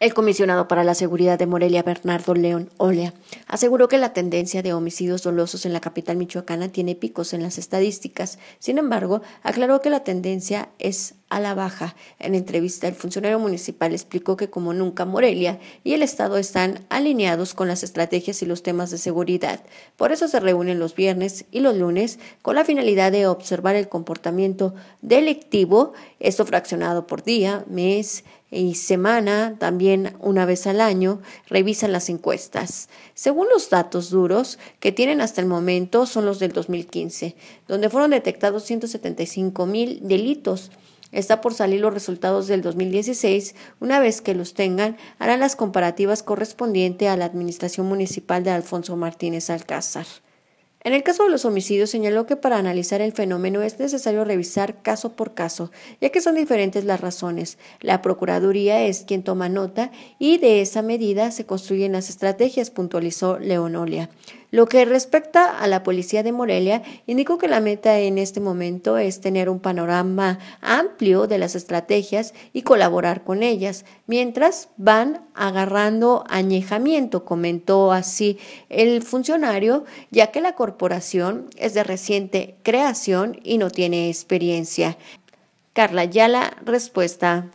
El comisionado para la seguridad de Morelia, Bernardo León Olea, aseguró que la tendencia de homicidios dolosos en la capital michoacana tiene picos en las estadísticas. Sin embargo, aclaró que la tendencia es a la baja. En entrevista, el funcionario municipal explicó que como nunca Morelia y el Estado están alineados con las estrategias y los temas de seguridad. Por eso se reúnen los viernes y los lunes con la finalidad de observar el comportamiento delictivo, esto fraccionado por día, mes, y semana, también una vez al año, revisan las encuestas. Según los datos duros que tienen hasta el momento, son los del 2015, donde fueron detectados 175 mil delitos Está por salir los resultados del 2016. Una vez que los tengan, harán las comparativas correspondientes a la Administración Municipal de Alfonso Martínez Alcázar. En el caso de los homicidios, señaló que para analizar el fenómeno es necesario revisar caso por caso, ya que son diferentes las razones. La Procuraduría es quien toma nota y de esa medida se construyen las estrategias, puntualizó Leonolia. Lo que respecta a la policía de Morelia, indicó que la meta en este momento es tener un panorama amplio de las estrategias y colaborar con ellas, mientras van agarrando añejamiento, comentó así el funcionario, ya que la corporación es de reciente creación y no tiene experiencia. Carla Yala, respuesta.